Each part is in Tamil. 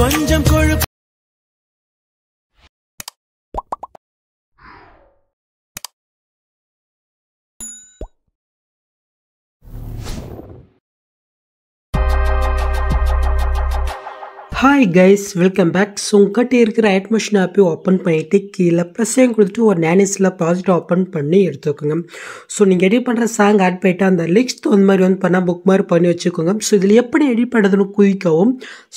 கொஞ்சம் கொழுப்பு hi guys welcome back so உங்ககிட்ட இருக்கிற அட்மிஷன் ஆப்பை ஓப்பன் பண்ணிவிட்டு கீழே ப்ளஸ்ஸையும் கொடுத்துட்டு ஒரு நேனிஸில் ப்ராஜெக்ட் ஓப்பன் பண்ணி எடுத்துக்கோங்க ஸோ நீங்கள் எடிட் பண்ணுற சாங் ஆட் போயிட்டு அந்த லிக்ஸ் தகுந்த மாதிரி வந்து பண்ணால் புக் மாதிரி பண்ணி வச்சுக்கோங்க ஸோ இதில் எப்படி எடிட் பண்ணுறதுன்னு குவிக்கவும்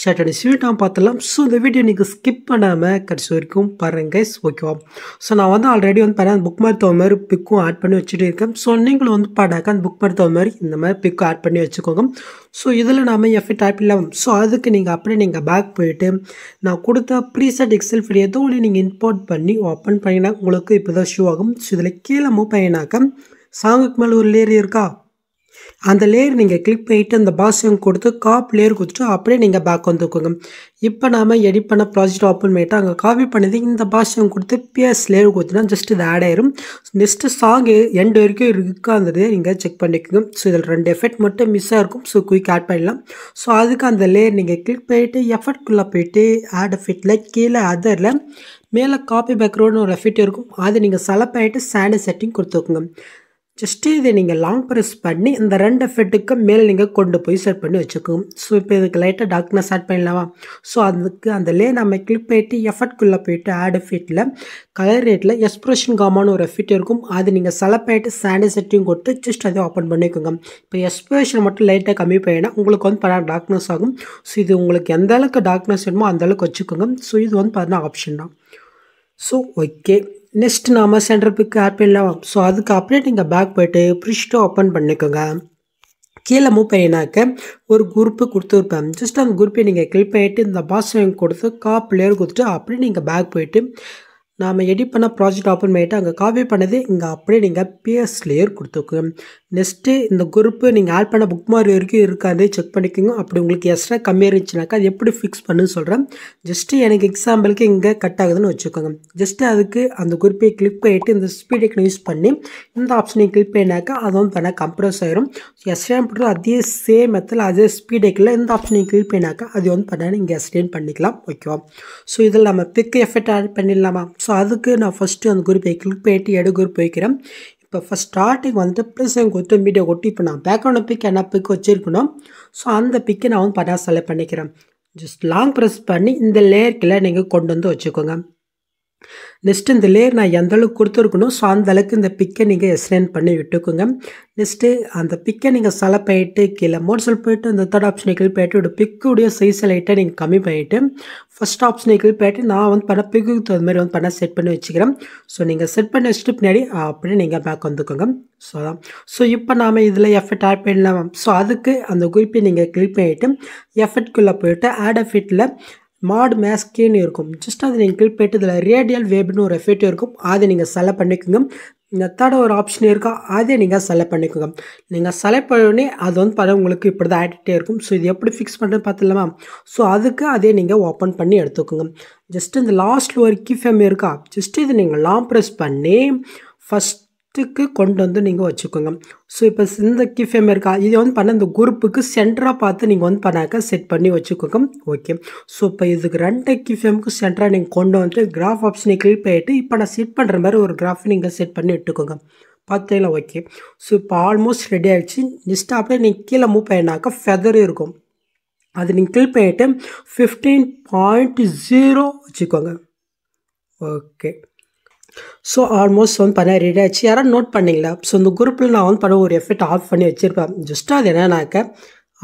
ஷட்டனி ஸ்வீட்டாக பார்த்துலாம் ஸோ இந்த வீடியோ நீங்கள் ஸ்கிப் பண்ணாமல் கடைசி வரைக்கும் பாருங்கள் கைஸ் ஓகேவா ஸோ நான் வந்து ஆல்ரெடி வந்து பண்ண புக் மாதிரி தகுந்த மாதிரி பிக்கும் ஆட் பண்ணி வச்சுட்டு இருக்கேன் ஸோ நீங்களும் வந்து பாடாக்க அந்த புக் மாதிரி தகுந்த மாதிரி இந்த மாதிரி பிக்கும் ஆட் பண்ணி வச்சுக்கோங்க ஸோ இதில் நாம எஃபெக்ட் ஆட் இல்லாமல் ஸோ அதுக்கு நீங்கள் அப்படியே நீங்கள் பேக் போயிட்டு நான் கொடுத்த ப்ரீசெட் எக்ஸல் ஃபீல் எதோ ஒன்று நீங்கள் இம்பார்ட் பண்ணி ஓப்பன் பண்ணினா உங்களுக்கு இப்போ தான் ஷூ ஆகும் ஸோ இதில் கீழே மூவ் சாங்குக்கு மேலே ஒரு லேரி இருக்கா அந்த லேயர் நீங்கள் கிளிக் பண்ணிவிட்டு அந்த பாசியம் கொடுத்து காப் லேயர் கொடுத்துட்டு அப்படியே நீங்கள் பேக் வந்துக்கோங்க இப்போ நாம் எடிட் பண்ண ப்ராஜெக்ட் ஓப்பன் பண்ணிவிட்டு அங்கே காப்பி பண்ணது இந்த பாசியம் கொடுத்து பிஎஸ் லேயர் கொடுத்துனா ஜஸ்ட் இது ஆட் ஆயிரும் நெக்ஸ்ட்டு சாங் எண்டு வரைக்கும் இருக்காங்கிறது நீங்கள் செக் பண்ணிக்கோங்க ஸோ இதில் ரெண்டு எஃபெக்ட் மட்டும் மிஸ்ஸாக இருக்கும் ஸோ குயிக் ஆட் பண்ணிடலாம் ஸோ அதுக்கு அந்த லேயர் நீங்கள் கிளிக் பண்ணிவிட்டு எஃபெக்ட்குள்ளே போயிட்டு ஆட் எஃபெக்டில் கீழே அதரில் மேலே காப்பி பேக்ரவுண்ட் ஒரு எஃபெக்ட் இருக்கும் அதை நீங்கள் செலக்ட் ஆகிட்டு சேண்டு செட்டிங் கொடுத்துக்கோங்க ஜஸ்ட்டு இதை நீங்கள் லாங் ப்ரெஸ் பண்ணி இந்த ரெண்டு ஃபெட்டுக்கு மேலே நீங்கள் கொண்டு போய் செட் பண்ணி வச்சுக்கோங்க ஸோ இப்போ இதுக்கு லைட்டாக டார்க்னஸ் ஆட் பண்ணிடலாமா ஸோ அதுக்கு அந்த லே நம்ம கிளிக் போயிட்டு எஃபர்ட்குள்ளே போயிட்டு ஆடு ஃபிட்டில் கலர் ரேட்டில் எக்ஸ்ப்ரெஷன் காமான்னு ஒரு ஃபிட் இருக்கும் அது நீங்கள் செலப் ஆகிட்டு சாண்டி செட்டிங் கொடுத்து ஜஸ்ட் அதை ஓப்பன் பண்ணிக்கோங்க இப்போ எக்ஸ்பிரேஷன் மட்டும் லைட்டாக கம்மி பண்ணினா உங்களுக்கு வந்து பார்த்தா டார்க்னஸ் ஆகும் ஸோ இது உங்களுக்கு எந்த அளவுக்கு டார்க்னஸ் வேணுமோ அந்தளவுக்கு வச்சுக்கோங்க ஸோ இது வந்து பார்த்தீங்கன்னா ஆப்ஷன் தான் ஸோ ஓகே நெக்ஸ்ட் நாம சென்டர் பிக் ஆட் ஸோ அதுக்கு அப்படியே நீங்கள் பேக் போய்ட்டு ப்ரிஷ்ட்டு ஓப்பன் பண்ணிக்கோங்க கீழே மூவ் பண்ணினாக்க ஒரு குரூப்பு கொடுத்துருப்பேன் ஜஸ்ட் அந்த குரூப்பை நீங்கள் கிளிக் பண்ணிவிட்டு இந்த பாஸ் கொடுத்து காப்பிலேயர் கொடுத்துட்டு அப்படியே நீங்கள் பேக் போய்ட்டு நாம் எடிட் பண்ண ப்ராஜெக்ட் ஓப்பன் பண்ணிவிட்டு அங்கே காப்பி பண்ணது இங்கே அப்படியே நீங்கள் பிஎஸ் லேயர் கொடுத்துக்கு நெக்ஸ்ட்டு இந்த குரூப்பு நீங்கள் ஆட் பண்ண புக் மார்க் வரைக்கும் இருக்காது செக் பண்ணிக்கோங்க அப்படி உங்களுக்கு எக்ஸ்ட்ரா கம்மியாக இருந்துச்சுனாக்கா அது எப்படி ஃபிக்ஸ் பண்ணுன்னு சொல்கிறேன் ஜஸ்ட்டு எனக்கு எக்ஸாம்பிளுக்கு இங்கே கட் ஆகுதுன்னு வச்சுக்கோங்க ஜஸ்ட்டு அதுக்கு அந்த குரூப்பை கிளிக் பண்ணிவிட்டு இந்த ஸ்பீடை யூஸ் பண்ணி இந்த ஆப்ஷனை கிளிக் பண்ணாக்கா அது வந்து பண்ணால் கம்ப்ரஸ் ஆயிரும் எஸ்டேன் போட்டு அதே சேம் மெத்தில் அதே ஸ்பீடேக்கில் இந்த ஆப்ஷனை கிளிக் பண்ணாக்கா அது வந்து பண்ணால் நீங்கள் எஸ்டேன் பண்ணிக்கலாம் ஓகேவா ஸோ இதில் நம்ம பிக் எஃபெக்ட் ஆட் பண்ணிடலாமா ஸோ ஸோ அதுக்கு நான் ஃபஸ்ட்டு அந்த குரூப் கிளிக் பண்ணிட்டு எடு குரூப் வைக்கிறேன் இப்போ ஃபஸ்ட் ஸ்டார்டிங் வந்துட்டு ப்ளஸ் எங்கள் ஒருத்தர் மீடியா கொட்டி இப்போ நான் பேக்ரவுண்ட் பிக் என்ன பிக் வச்சுருக்கணும் ஸோ அந்த பிக்கை நான் வந்து பட்டா செலக்ட் பண்ணிக்கிறேன் ஜஸ்ட் லாங் ப்ரெஸ் பண்ணி இந்த லேயர்க்கில் நீங்கள் கொண்டு வந்து வச்சுக்கோங்க நெக்ஸ்ட்டு இந்த லேயர் நான் எந்த அளவுக்கு கொடுத்துருக்கணும் ஸோ அந்த அளவுக்கு இந்த பிக்கை நீங்கள் எஸ்டெண்ட் பண்ணி விட்டுக்குங்க நெக்ஸ்ட்டு அந்த பிக்கை நீங்கள் செலை பண்ணிட்டு கீழே மோட்சல் போயிட்டு இந்த தேர்ட் ஆப்ஷனை கிளிக் பண்ணிட்டு பிக்குடைய சைஸ் லைட்டாக நீங்கள் கம்மி பண்ணிவிட்டு ஃபஸ்ட் ஆப்ஷனை கிளிக் போயிட்டு நான் வந்து பண்ண பிக்குக்கு தகுந்த மாதிரி வந்து பண்ண செட் பண்ணி வச்சுக்கிறேன் ஸோ நீங்கள் செட் பண்ணி வச்சுட்டு பின்னாடி அப்படியே நீங்கள் பேக் வந்துக்கோங்க ஸோ அதான் ஸோ இப்போ நாம் இதில் எஃபெக்ட் ஆட் பண்ணலாம் ஸோ அதுக்கு அந்த குறிப்பை நீங்கள் கிளிக் பண்ணிவிட்டு எஃபெக்ட்குள்ளே போயிட்டு ஆட் எஃபெக்டில் மாட் மேஸ்கேன்னு இருக்கும் ஜஸ்ட் அது நீங்கள் கிளிக் போயிட்டு இதில் ரேடியல் வேப்னு ஒரு எஃபெக்ட் இருக்கும் அதை நீங்கள் செலக்ட் பண்ணிக்கோங்க மெத்தட ஒரு ஆப்ஷன் இருக்கா அதை நீங்கள் செலக்ட் பண்ணிக்கோங்க நீங்கள் செலக்ட் பண்ணோடனே அது வந்து பார்த்தா உங்களுக்கு இப்படி தான் ஆட்டிகிட்டே இருக்கும் ஸோ இது எப்படி ஃபிக்ஸ் பண்ணுறது பார்த்துலாமா ஸோ அதுக்கு அதே நீங்கள் ஓப்பன் பண்ணி எடுத்துக்கோங்க ஜஸ்ட் இந்த லாஸ்ட்டில் ஒரு கிஃபம் இருக்கா ஜஸ்ட் இது நீங்கள் லாம் ப்ரெஸ் பண்ணி ஃபஸ்ட் பத்துக்கு கொண்டு வந்து நீங்கள் வச்சுக்கோங்க ஸோ இப்போ இந்த கிஃபேம் இருக்கா இதை வந்து பண்ண இந்த குரூப்புக்கு சென்டராக பார்த்து நீங்கள் வந்து பண்ணாக்க செட் பண்ணி வச்சுக்கோங்க ஓகே ஸோ இப்போ இதுக்கு ரெண்டு கிஃபேமுக்கு சென்டராக நீங்கள் கொண்டு வந்து கிராஃப் ஆப்ஷனை கிளிக் பண்ணிட்டு இப்போ நான் செட் பண்ணுற மாதிரி ஒரு கிராஃப் நீங்கள் செட் பண்ணி விட்டுக்கோங்க பார்த்தீங்களா ஓகே ஸோ இப்போ ஆல்மோஸ்ட் ரெடி ஆகிடுச்சு நெக்ஸ்ட் அப்படியே நீங்கள் கீழே மூவ் பண்ணாக்க ஃபெதர் இருக்கும் அது நீங்கள் கிளிக் பண்ணிவிட்டு ஃபிஃப்டீன் பாயிண்ட் ஜீரோ வச்சுக்கோங்க ஓகே ஸோ ஆல்மோஸ்ட் வந்து பண்ண ரெடி ஆச்சு யாராவது நோட் பண்ணிங்களா ஸோ இந்த குரூப்பில் நான் வந்து பண்ண ஒரு எஃபெக்ட் ஆஃப் பண்ணி வச்சுருப்பேன் ஜஸ்ட் அது என்னன்னாக்க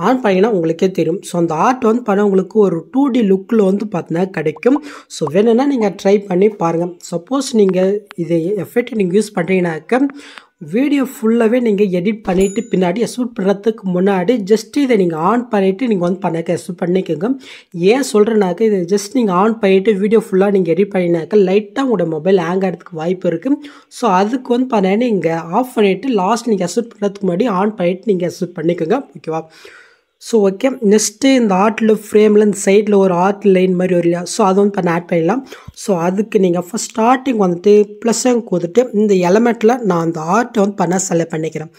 ஆன் பண்ணிங்கன்னா உங்களுக்கே தெரியும் ஸோ அந்த ஆர்ட் வந்து பண்ண உங்களுக்கு ஒரு டூ டி லுக்கில் வந்து பார்த்தீங்கன்னா கிடைக்கும் ஸோ வேணும்னா நீங்கள் ட்ரை பண்ணி பாருங்கள் சப்போஸ் நீங்கள் இதை எஃபெக்ட் நீங்கள் யூஸ் பண்ணுறீங்கனாக்க வீடியோ ஃபுல்லாகவே நீங்கள் எடிட் பண்ணிவிட்டு பின்னாடி ஷூட் பண்ணுறதுக்கு முன்னாடி ஜஸ்ட் இதை நீங்கள் ஆன் பண்ணிவிட்டு நீங்கள் வந்து பண்ணக்க ஷூட் பண்ணிக்கோங்க ஏன் சொல்கிறேனாக்க இதை ஜஸ்ட் நீங்கள் ஆன் பண்ணிவிட்டு வீடியோ ஃபுல்லாக நீங்கள் எடிட் பண்ணினாக்க லைட்டாக உங்களோட மொபைல் ஹேங் ஆகிறதுக்கு வாய்ப்பு இருக்குது ஸோ அதுக்கு வந்து பண்ணேன்னு நீங்கள் ஆஃப் பண்ணிவிட்டு லாஸ்ட் நீங்கள் ஷூட் பண்ணுறதுக்கு முன்னாடி ஆன் பண்ணிவிட்டு நீங்கள் ஷூட் பண்ணிக்கோங்க ஓகேவா ஸோ ஓகே நெக்ஸ்ட்டு இந்த ஆர்ட்டில் ஃப்ரேமில் இந்த சைடில் ஒரு ஆர்ட் லைன் மாதிரி வரும் இல்லையா ஸோ அதை வந்து பண்ண ஆட் பண்ணிடலாம் ஸோ அதுக்கு நீங்கள் ஃபஸ்ட் ஸ்டார்டிங் வந்துட்டு ப்ளஸ் அங்கே கொடுத்துட்டு இந்த எலமெண்ட்டில் நான் அந்த ஆர்ட்டை வந்து பண்ண செலக்ட் பண்ணிக்கிறேன்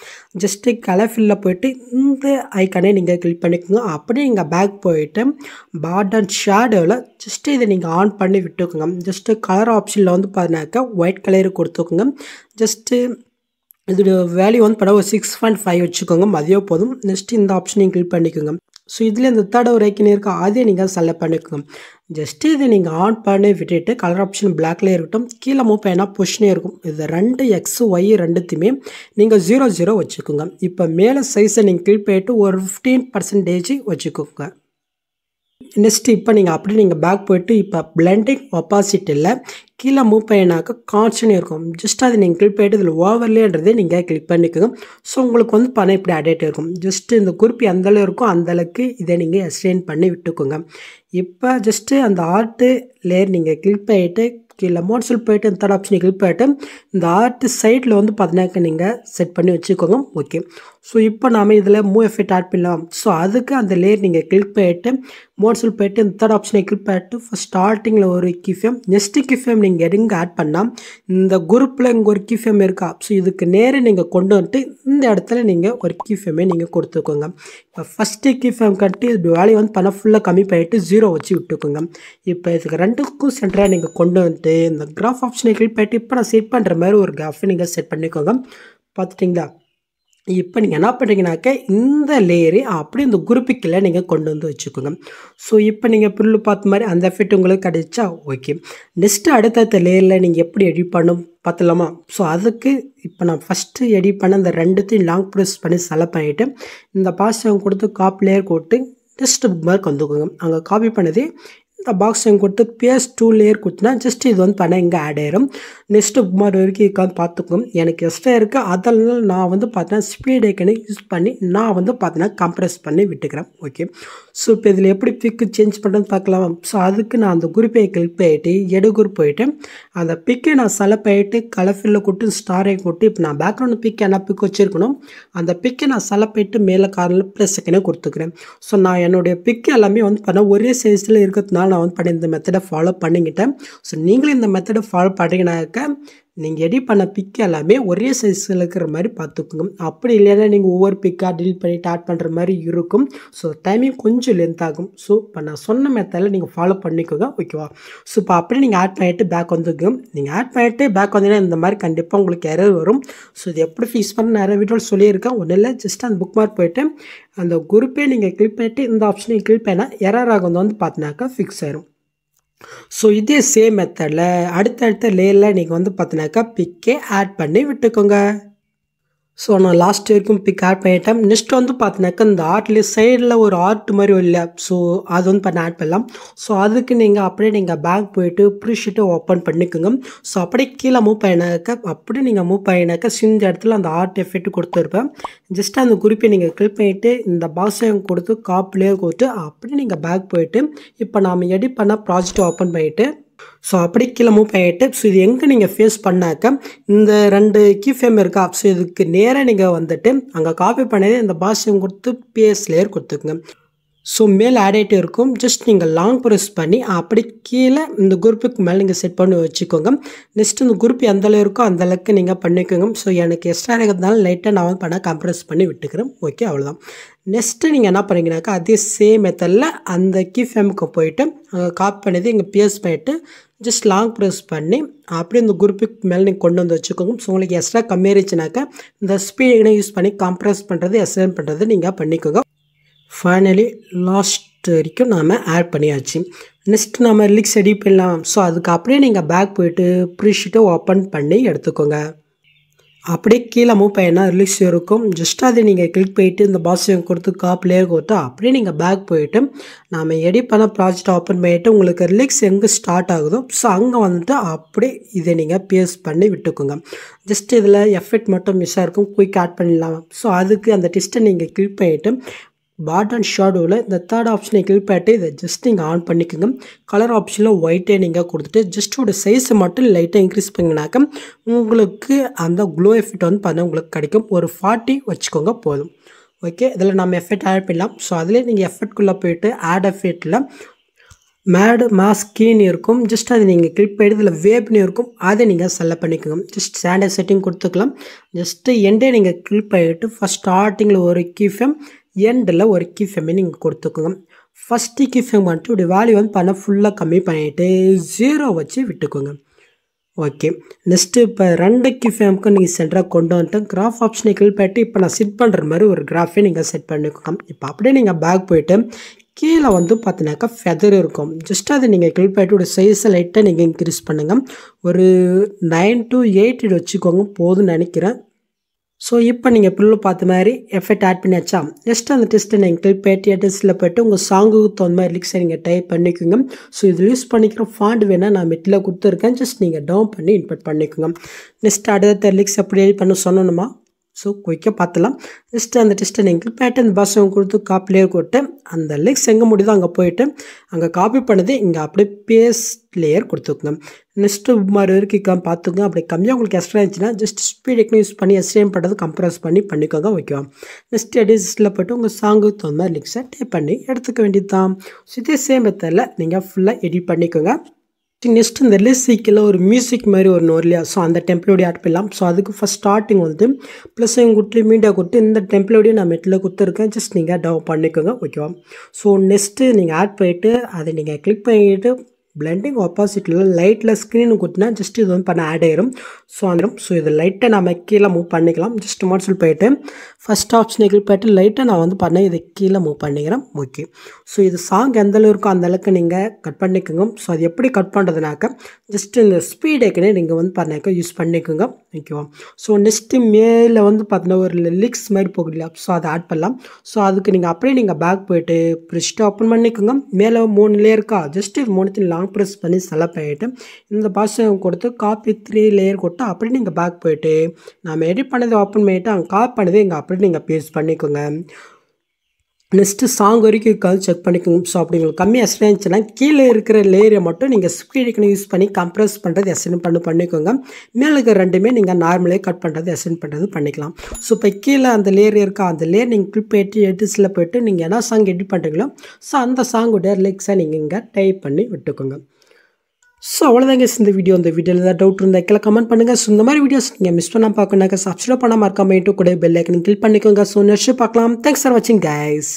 ஜஸ்ட்டு கலர் ஃபில்லில் போயிட்டு இந்த ஐக்கானே நீங்கள் கிளிக் பண்ணிக்கோங்க அப்படியே நீங்கள் பேக் போயிட்டு அண்ட் ஷேடோவில் ஜஸ்ட்டு இதை நீங்கள் ஆன் பண்ணி விட்டுக்கோங்க ஜஸ்ட்டு கலர் ஆப்ஷனில் வந்து பார்த்தினாக்கா ஒயிட் கலர் கொடுத்துக்கோங்க ஜஸ்ட்டு இதோட வேல்யூ வந்து படம் ஒரு சிக்ஸ் பாயிண்ட் ஃபைவ் வச்சுக்கோங்க மதியம் போதும் நெக்ஸ்ட் இந்த ஆப்ஷனையும் கிளிக் பண்ணிக்கோங்க ஸோ இதில் இந்த தேர்ட் ஒரு ஐக்கன் இருக்கா அதே நீங்கள் செலக்ட் பண்ணிக்கோங்க ஜஸ்ட்டு இதை நீங்கள் ஆன் பண்ணி விட்டுட்டு கலர் ஆப்ஷன் பிளாக்லேயே இருக்கட்டும் கீழே மூவ் பண்ணால் பொஷனே இருக்கும் இது ரெண்டு எக்ஸ் ஒய் ரெண்டுத்தையுமே நீங்கள் ஜீரோ ஜீரோ வச்சுக்கோங்க இப்போ மேலே சைஸை நீங்கள் கிளிக் பண்ணிட்டு ஒரு ஃபிஃப்டீன் பர்சன்டேஜ் வச்சுக்கோங்க நெக்ஸ்ட் இப்போ நீங்கள் அப்படி நீங்கள் பேக் போயிட்டு இப்போ பிளண்டிங் ஒப்பாசிட்டியில் கீழே மூவ் பண்ணினாக்க கான்ஸ்டன்ட் இருக்கும் ஜஸ்ட் அது நீங்கள் கிளிக் பண்ணிட்டு இதில் ஓவர்லேன்றதே நீங்கள் கிளிக் பண்ணிக்கோங்க ஸோ உங்களுக்கு வந்து பணம் இப்படி அடேட் இருக்கும் ஜஸ்ட்டு இந்த குறிப்பி அந்தளவு இருக்கும் அந்தளவுக்கு இதை நீங்கள் எக்ஸ்டெயின் பண்ணி விட்டுக்கோங்க இப்போ ஜஸ்ட்டு அந்த ஆர்ட்டு லேயர் நீங்கள் கிளிக் பண்ணிவிட்டு கீழே மோட்ஸில் போயிட்டு இந்த தேர்ட் ஆப்ஷன் கிளிக் பண்ணிட்டு இந்த ஆர்ட் சைட்டில் வந்து பார்த்தீங்கன்னாக்க நீங்கள் செட் பண்ணி வச்சுக்கோங்க ஓகே ஸோ இப்போ நாம் இதில் மூ எஃபெக்ட் ஆட் பண்ணலாம் ஸோ அதுக்கு அந்த லேயர் நீங்கள் கிளிக் பண்ணிட்டு மோட்ஸில் போயிட்டு இந்த தேர்ட் ஆப்ஷனை கிளிக் பண்ணிட்டு ஃபஸ்ட் ஸ்டார்டிங்கில் ஒரு கிஃபியம் நெக்ஸ்ட்டு கிஃபியம் நீங்கள் எங்கே ஆட் பண்ணால் இந்த குரூப்பில் இங்கே ஒரு கிஃபியம் இருக்கா ஸோ இதுக்கு நேராக நீங்கள் கொண்டு வந்துட்டு இந்த இடத்துல நீங்கள் ஒரு கிஃபியமே நீங்கள் கொடுத்துக்கோங்க இப்போ ஃபஸ்ட்டு கிஃபியம் கட்டி இது வேலையை வந்து பணம் ஃபுல்லாக கம்மி பண்ணிவிட்டு ஜீரோ வச்சு விட்டுக்கோங்க இப்போ இதுக்கு ரெண்டுக்கும் சென்டராக நீங்கள் கொண்டு வந்துட்டு இந்த கிராஃப் ஆப்ஷனை கிளிக் பண்ணிட்டு இப்போ நான் செட் பண்ணுற மாதிரி ஒரு கிராஃபை நீங்கள் செட் பண்ணிக்கோங்க பார்த்துட்டிங்களா இப்போ நீங்கள் என்ன பண்ணுறீங்கனாக்க இந்த லேயரை அப்படி இந்த குரூப்பிக்கில் நீங்கள் கொண்டு வந்து வச்சுக்கோங்க ஸோ இப்போ நீங்கள் புல்லு பார்த்த மாதிரி அந்த எஃபெக்ட் உங்களுக்கு கிடைச்சா ஓகே நெக்ஸ்ட்டு அடுத்தடுத்த லேயரில் நீங்கள் எப்படி எடி பண்ணும் பார்த்துலாமா ஸோ அதுக்கு இப்போ நான் ஃபஸ்ட்டு எடி பண்ண இந்த ரெண்டுத்தையும் லாங் ப்ரெஸ் பண்ணி செலக்ட் பண்ணிவிட்டு இந்த பாஸ்டவங்க கொடுத்து காப் லேயர் போட்டு டெஸ்ட் புக் மார்க் வந்துக்கோங்க அங்கே காப்பி பண்ணதே இந்த ಬಾಕ್ಸ್ கொடுத்து பேஸ் டூ லேயர் கொடுத்துனா ஜஸ்ட் இது வந்து பண்ண இங்கே ஆட் ஆயிரும் நெக்ஸ்ட்டு மாதிரி வரைக்கும் உட்காந்து பார்த்துக்கணும் எனக்கு எக்ஸ்ட்ரா இருக்குது அதனால் நான் வந்து பார்த்தீங்கன்னா ஸ்பீட் ஐக்கனை யூஸ் பண்ணி நான் வந்து பார்த்தீங்கன்னா கம்ப்ரெஸ் பண்ணி விட்டுக்கிறேன் ஓகே ஸோ இப்போ இதில் எப்படி பிக்கு சேஞ்ச் பண்ணுறதுன்னு பார்க்கலாம் ஸோ அதுக்கு நான் அந்த குரூப்பை கிளிக் போயிட்டு எடு குரூப் போயிட்டு அந்த பிக்கை நான் செலப் கலர் கலர்ஃபில்லில் கொட்டு ஸ்டாரை கொட்டு இப்போ நான் பேக்ரவுண்ட் பிக் என்ன பிக் வச்சுருக்கணும் அந்த பிக்கை நான் செலப் போயிட்டு மேலே காரில் ப்ளஸ் செகண்டே கொடுத்துக்கிறேன் ஸோ நான் என்னுடைய பிக் எல்லாமே வந்து பார்த்தீங்கன்னா ஒரே சைஸில் இருக்கிறதுனால நான் வந்து பண்ணி இந்த மெத்தடை ஃபாலோ பண்ணிக்கிட்டேன் ஸோ நீங்களும் இந்த மெத்தடை ஃபாலோ பண்ணுறீங்கனாக்க நீங்கள் எடிட் பண்ண பிக் எல்லாமே ஒரே சைஸில் இருக்கிற மாதிரி பார்த்துக்குங்க அப்படி இல்லைன்னா நீங்கள் ஒவ்வொரு பிக்காக டீல் பண்ணி டாட் பண்ணுற மாதிரி இருக்கும் ஸோ டைமிங் கொஞ்சம் லென்த் ஆகும் ஸோ இப்போ நான் சொன்ன மெத்தடில் நீங்கள் ஃபாலோ பண்ணிக்கோங்க ஓகேவா ஸோ இப்போ அப்படி நீங்கள் ஆட் பண்ணிவிட்டு பேக் வந்துக்கும் நீங்கள் ஆட் பண்ணிவிட்டு பேக் வந்தீங்கன்னா இந்த மாதிரி கண்டிப்பாக உங்களுக்கு எரர் வரும் ஸோ இது எப்படி ஃபீஸ் பண்ண நிறைய வீடியோவில் சொல்லியிருக்கேன் ஒன்றும் இல்லை ஜஸ்ட் அந்த புக் மார்க் போயிட்டு அந்த குரூப்பே நீங்கள் கிளிக் பண்ணிவிட்டு இந்த ஆப்ஷனையும் கிளிக் பண்ணால் எரர் ஆகும் வந்து பார்த்தினாக்கா ஃபிக்ஸ் ஆயிரும் ஸோ இதே சேம் மெத்தடில் அடுத்தடுத்த லேயரில் நீங்கள் வந்து பார்த்தினாக்கா பிக்கே ஆட் பண்ணி விட்டுக்கோங்க ஸோ நான் லாஸ்ட் வரைக்கும் பிக் ஆட் பண்ணிட்டேன் நெக்ஸ்ட் வந்து பார்த்தினாக்கா இந்த ஆர்ட்லேயே சைடில் ஒரு ஆர்ட் மாதிரி இல்லை ஸோ அது வந்து பண்ண ஆட் பண்ணலாம் ஸோ அதுக்கு நீங்கள் அப்படியே நீங்கள் பேக் போயிட்டு ப்ரீஷீட்டை ஓப்பன் பண்ணிக்கோங்க ஸோ அப்படியே கீழே மூவ் பண்ணினாக்கா அப்படியே நீங்கள் மூவ் பண்ணினாக்கா சிந்த இடத்துல அந்த ஆர்ட் எஃபெக்ட் கொடுத்துருப்பேன் ஜஸ்ட் அந்த குறிப்பை நீங்கள் கிளிக் பண்ணிவிட்டு இந்த பாக்ஸையும் கொடுத்து காப்பிலேயே கொடுத்து அப்படியே நீங்கள் பேக் போயிட்டு இப்போ நாம் எடிட் பண்ண ப்ராஜெக்ட் ஓப்பன் பண்ணிவிட்டு ஸோ அப்படி கீழே மூவ் பண்ணிட்டு ஸோ இது எங்கே நீங்கள் ஃபேஸ் பண்ணாக்க இந்த ரெண்டு கீ ஃபேம் இருக்கா ஸோ இதுக்கு நேராக நீங்கள் வந்துட்டு அங்கே காப்பி பண்ணி இந்த பாஷையும் கொடுத்து பிஎஸ் லேயர் கொடுத்துக்குங்க ஸோ மேலே ஆடிட்டு இருக்கும் ஜஸ்ட் நீங்கள் லாங் ப்ரெஸ் பண்ணி அப்படி கீழே இந்த குரூப்புக்கு மேலே நீங்கள் செட் பண்ணி வச்சுக்கோங்க நெக்ஸ்ட் இந்த குரூப் எந்த அளவு இருக்கோ அந்த அளவுக்கு நீங்கள் பண்ணிக்கோங்க ஸோ எனக்கு எக்ஸ்ட்ரா இருக்கிறதுனால லைட்டாக நான் வந்து பண்ண கம்ப்ரெஸ் பண்ணி விட்டுக்கிறேன் ஓகே அவ்வளோதான் நெக்ஸ்ட்டு நீங்கள் என்ன பண்ணிங்கனாக்கா அதே சேம் மெத்தடில் அந்த கிஃப்எம்க்கு ஃபேமுக்கு போயிட்டு காப்பி பண்ணது இங்கே பிஎஸ் பண்ணிவிட்டு ஜஸ்ட் லாங் ப்ரெஸ் பண்ணி அப்படியே இந்த குரூப்புக்கு மேலே நீங்கள் கொண்டு வந்து வச்சுக்கோங்க ஸோ உங்களுக்கு எக்ஸ்ட்ரா கம்மியாக இருந்துச்சுனாக்கா இந்த ஸ்பீடு யூஸ் பண்ணி கம்ப்ரெஸ் பண்ணுறது எஸ்என் பண்ணுறது நீங்கள் பண்ணிக்கோங்க ஃபைனலி லாஸ்ட் வரைக்கும் நாம் ஆட் பண்ணியாச்சு நெக்ஸ்ட் நம்ம லிக்ஸ் ரெடி பண்ணலாம் ஸோ அதுக்கு அப்படியே நீங்கள் பேக் போயிட்டு ப்ரீஷீட்டை ஓப்பன் பண்ணி எடுத்துக்கோங்க அப்படியே கீழே மூவ் பண்ணா ரிலீக்ஸ் இருக்கும் ஜஸ்ட் அதை நீங்கள் கிளிக் போயிட்டு இந்த பாசியம் கொடுத்து காப்பிலேயே கொடுத்து அப்படியே நீங்கள் பேக் போயிட்டு நாம் எடி பண்ண ப்ராஜெக்ட் ஓப்பன் பண்ணிவிட்டு உங்களுக்கு ரிலீக்ஸ் எங்கே ஸ்டார்ட் ஆகுதோ ஸோ அங்கே வந்துட்டு அப்படியே இதை நீங்கள் பேஸ் பண்ணி விட்டுக்கோங்க ஜஸ்ட் இதில் எஃபெக்ட் மட்டும் மிஸ்ஸாக இருக்கும் குயிக் ஆட் பண்ணிடலாம் ஸோ அதுக்கு அந்த டிஸ்ட்டை நீங்கள் கிளிக் பண்ணிவிட்டு பாட் அண்ட் ஷேடோவில் இந்த தேர்ட் ஆப்ஷனை கிளிக் பண்ணிட்டு இதை ஜஸ்ட் நீங்கள் ஆன் பண்ணிக்கோங்க கலர் ஆப்ஷனில் ஒயிட்டே நீங்கள் கொடுத்துட்டு ஜஸ்ட்டோட சைஸை மட்டும் லைட்டாக இன்க்ரீஸ் பண்ணிங்கனாக்க உங்களுக்கு அந்த க்ளோ எஃபெக்ட் வந்து பார்த்தா உங்களுக்கு கிடைக்கும் ஒரு ஃபார்ட்டி வச்சுக்கோங்க போதும் ஓகே இதில் நம்ம எஃபெக்ட் ஆட் பண்ணலாம் ஸோ அதிலே நீங்கள் எஃபெக்ட்குள்ளே போயிட்டு ஆட் எஃபெக்டில் மேடு மாஸ்கின்னு இருக்கும் ஜஸ்ட் அதை நீங்கள் கிளிக் பண்ணிட்டு இதில் வேப்னு இருக்கும் அதை நீங்கள் செல்ல பண்ணிக்கோங்க ஜஸ்ட் ஸ்டாண்டர்ட் செட்டிங் கொடுத்துக்கலாம் ஜஸ்ட்டு எண்டே நீங்கள் கிளிக் பண்ணிட்டு ஃபஸ்ட் ஸ்டார்டிங்கில் ஒரு கீஃபம் எண்டில் ஒரு கிஃபேமே நீங்கள் கொடுத்துக்கோங்க ஃபஸ்ட்டு கிஃபேம் வந்துட்டு இப்படி வேல்யூ வந்து பணம் ஃபுல்லாக கம்மி பண்ணிவிட்டு ஜீரோ வச்சு விட்டுக்கோங்க ஓகே நெக்ஸ்ட்டு இப்போ ரெண்டு கிஃபேமுக்கும் நீங்கள் சென்டராக கொண்டு வந்துட்டு கிராஃப் ஆப்ஷனை கிளிக் பண்ணிட்டு இப்போ நான் செட் பண்ணுற மாதிரி ஒரு கிராஃபே நீங்கள் செட் பண்ணிக்கோங்க இப்போ அப்படியே நீங்கள் பேக் போயிட்டு கீழே வந்து பார்த்தீங்கன்னாக்கா ஃபெதர் இருக்கும் ஜஸ்ட் அதை நீங்கள் கிளிக் பண்ணிட்டு ஒரு சைஸை லைட்டாக நீங்கள் இன்க்ரீஸ் பண்ணுங்கள் ஒரு நைன் டு எயிட் இது வச்சுக்கோங்க போதும்னு நினைக்கிறேன் ஸோ இப்போ நீங்கள் பில்லு பார்த்த மாதிரி எஃபெக்ட் ஆட் பண்ணியாச்சா நெக்ஸ்ட் அந்த டெஸ்ட்டை நீங்கள் கிளிக் பேட்டியா டெஸ்ட்டில் போய்ட்டு உங்கள் சாங்குக்கு தகுந்த மாதிரி லிக்ஸை நீங்கள் டைப் பண்ணிக்கோங்க ஸோ இதில் யூஸ் பண்ணிக்கிற ஃபாண்ட் வேணால் நான் மெட்டில் கொடுத்துருக்கேன் ஜஸ்ட் நீங்கள் டவுன் பண்ணி இன்பட் பண்ணிக்கோங்க நெக்ஸ்ட் அடுத்த லிக்ஸ் எப்படி பண்ண சொன்னோமா ஸோ குயிக்காக பார்த்துலாம் ஜஸ்ட்டு அந்த டெஸ்ட்டை நீங்கள் பேட்டர்ன் பாஷம் கொடுத்து காப்பிலேயே கொடுத்து அந்த லிங்க்ஸ் எங்கே முடியுதோ அங்கே போயிட்டு அங்கே காப்பி பண்ணது இங்கே அப்படியே பேஸ்ட் லேயர் கொடுத்துக்குங்க நெக்ஸ்ட்டு மாதிரி வரைக்கும் பார்த்துங்க அப்படி கம்மியாக உங்களுக்கு எக்ஸ்ட்ரா இருந்துச்சுன்னா ஜஸ்ட் ஸ்பீட் எக்னோ யூஸ் பண்ணி எஸ்டேம் பண்ணுறது கம்ப்ரஸ் பண்ணி பண்ணிக்கோங்க ஓகேவா நெக்ஸ்ட் எடிசிஸில் போய்ட்டு உங்கள் சாங்கு தகுந்த மாதிரி லிங்க்ஸை டைப் பண்ணி எடுத்துக்க வேண்டியது தான் ஸோ இதே சேம் நீங்கள் ஃபுல்லாக எடிட் பண்ணிக்கோங்க நெக்ஸ்ட் இந்த லெஸ்ஸிக்கில் ஒரு மியூசிக் மாதிரி ஒரு வரும் இல்லையா ஸோ அந்த டெம்ப்ளோடய ஆட் பண்ணலாம் ஸோ அதுக்கு ஃபஸ்ட் ஸ்டார்டிங் வந்து ப்ளஸ் எங்கள் குட்டில் மீடியா கொடுத்து இந்த டெம்ப்ளோடய நான் மெட்டில் கொடுத்துருக்கேன் ஜஸ்ட் நீங்கள் டவ் பண்ணிக்கோங்க ஓகேவா ஸோ நெக்ஸ்ட்டு நீங்கள் ஆட் பண்ணிவிட்டு அதை நீங்கள் கிளிக் பண்ணிவிட்டு பிளெண்டிங் ஆப்போசிட்டில் லைட்டில் ஸ்க்ரீனு கொடுத்தினா ஜஸ்ட் இது வந்து பண்ண ஆட் ஆயிரும் ஸோ அந்த ஸோ இது லைட்டை நம்ம கீழே மூவ் பண்ணிக்கலாம் ஜஸ்ட் மோட்ஸில் போயிட்டு ஃபஸ்ட் ஆப்ஷனுக்கு போயிட்டு லைட்டை நான் வந்து பண்ணேன் இதை கீழே மூவ் பண்ணிக்கிறேன் ஓகே ஸோ இது சாங் எந்த அளவு இருக்கோ அந்தளவுக்கு நீங்கள் கட் பண்ணிக்கோங்க ஸோ அது எப்படி கட் பண்ணுறதுனாக்க ஜஸ்ட் இந்த ஸ்பீடேக்குனே நீங்கள் வந்து பண்ணிக்க யூஸ் பண்ணிக்கோங்க ஓகேவா ஸோ நெக்ஸ்ட்டு மேலே வந்து பார்த்தீங்கன்னா ஒரு லிக்ஸ் மாதிரி போக இல்லையா ஸோ அதை ஆட் பண்ணலாம் ஸோ அதுக்கு நீங்கள் அப்படியே நீங்கள் பேக் போயிட்டு ப்ரிஸ்ட்டு ஓப்பன் பண்ணிக்கோங்க மேலே மூணு லேயர் இருக்கா ஜஸ்ட் இது மூணுத்தையும் லாங் லாங் ப்ரெஸ் பண்ணி செலக்ட் பண்ணிவிட்டு இந்த பாஷன் கொடுத்து காப்பி த்ரீ லேயர் கொடுத்து அப்படி நீங்கள் பேக் போயிட்டு நாம் எடிட் பண்ணதை ஓப்பன் பண்ணிவிட்டு அங்கே காப்பி பண்ணதை இங்கே அப்படி நீங்கள் பேஸ் பண்ணிக்கோங்க நெக்ஸ்ட்டு சாங் வரைக்கும் இருக்காது செக் பண்ணிக்கோங்க ஸோ அப்படி உங்களுக்கு கம்மியாக எஸ்டன் இருந்துச்சுன்னா கீழே இருக்கிற லேயரை மட்டும் நீங்கள் ஸ்பீடுக்கு யூஸ் பண்ணி கம்ப்ரஸ் பண்ணுறது எஸ்டன் பண்ணி பண்ணிக்கோங்க மேலே இருக்கிற ரெண்டுமே நீங்கள் நார்மலே கட் பண்ணுறது எஸ்என் பண்ணுறது பண்ணிக்கலாம் ஸோ இப்போ கீழே அந்த லேயர் இருக்கா அந்த லேயர் நீங்கள் கிளிப் எட்டு எடிட்ஸில் போய்ட்டு நீங்கள் என்ன சாங் எடிட் பண்ணுறீங்களோ ஸோ அந்த சாங்குடைய லிக்ஸை நீங்கள் இங்கே டைப் பண்ணி விட்டுக்கோங்க ஸோ அவ்வளோதாங்க இந்த வீடியோ இந்த வீடியோவில் ஏதாவது டவுட் இருந்தால் கீழே கமெண்ட் பண்ணுங்கள் ஸோ இந்த மாதிரி வீடியோஸ் நீங்கள் மிஸ் பண்ணால் பார்க்கணுனாக்க சப்ஸ்கிரைப் பண்ணாமல் இருக்காமல் கூட பெல் ஐக்கன் கிளிக் பண்ணிக்கோங்க ஸோ நெக்ஸ்ட் பார்க்கலாம் தேங்க்ஸ் ஃபார் வாட்சிங் கைஸ்